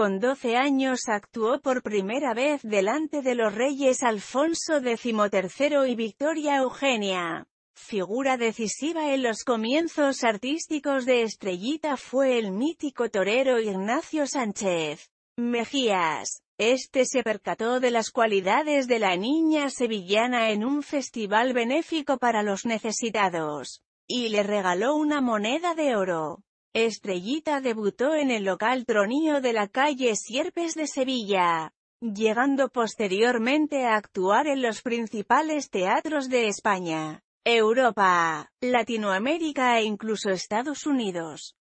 Con 12 años actuó por primera vez delante de los reyes Alfonso XIII y Victoria Eugenia. Figura decisiva en los comienzos artísticos de Estrellita fue el mítico torero Ignacio Sánchez Mejías. Este se percató de las cualidades de la niña sevillana en un festival benéfico para los necesitados, y le regaló una moneda de oro. Estrellita debutó en el local Tronío de la calle Sierpes de Sevilla, llegando posteriormente a actuar en los principales teatros de España, Europa, Latinoamérica e incluso Estados Unidos.